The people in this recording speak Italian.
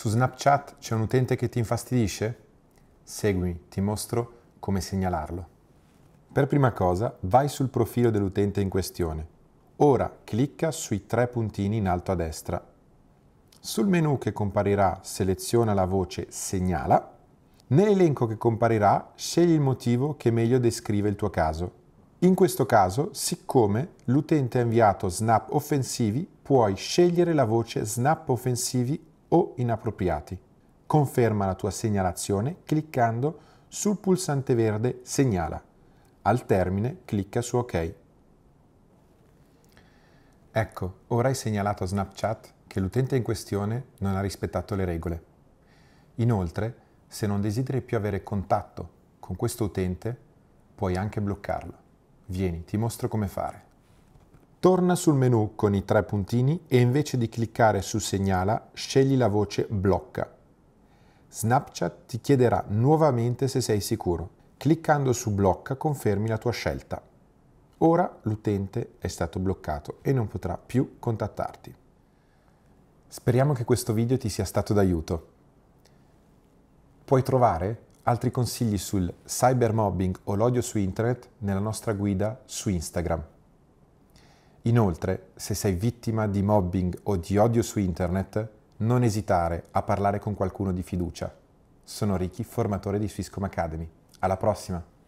Su Snapchat c'è un utente che ti infastidisce? Seguimi, ti mostro come segnalarlo. Per prima cosa vai sul profilo dell'utente in questione. Ora clicca sui tre puntini in alto a destra. Sul menu che comparirà seleziona la voce Segnala. Nell'elenco che comparirà scegli il motivo che meglio descrive il tuo caso. In questo caso, siccome l'utente ha inviato snap offensivi, puoi scegliere la voce snap offensivi o inappropriati. Conferma la tua segnalazione cliccando sul pulsante verde Segnala. Al termine clicca su OK. Ecco, ora hai segnalato a Snapchat che l'utente in questione non ha rispettato le regole. Inoltre, se non desideri più avere contatto con questo utente, puoi anche bloccarlo. Vieni, ti mostro come fare. Torna sul menu con i tre puntini e invece di cliccare su Segnala, scegli la voce Blocca. Snapchat ti chiederà nuovamente se sei sicuro. Cliccando su Blocca confermi la tua scelta. Ora l'utente è stato bloccato e non potrà più contattarti. Speriamo che questo video ti sia stato d'aiuto. Puoi trovare altri consigli sul cybermobbing o l'odio su internet nella nostra guida su Instagram. Inoltre, se sei vittima di mobbing o di odio su internet, non esitare a parlare con qualcuno di fiducia. Sono Ricky, formatore di Swisscom Academy. Alla prossima!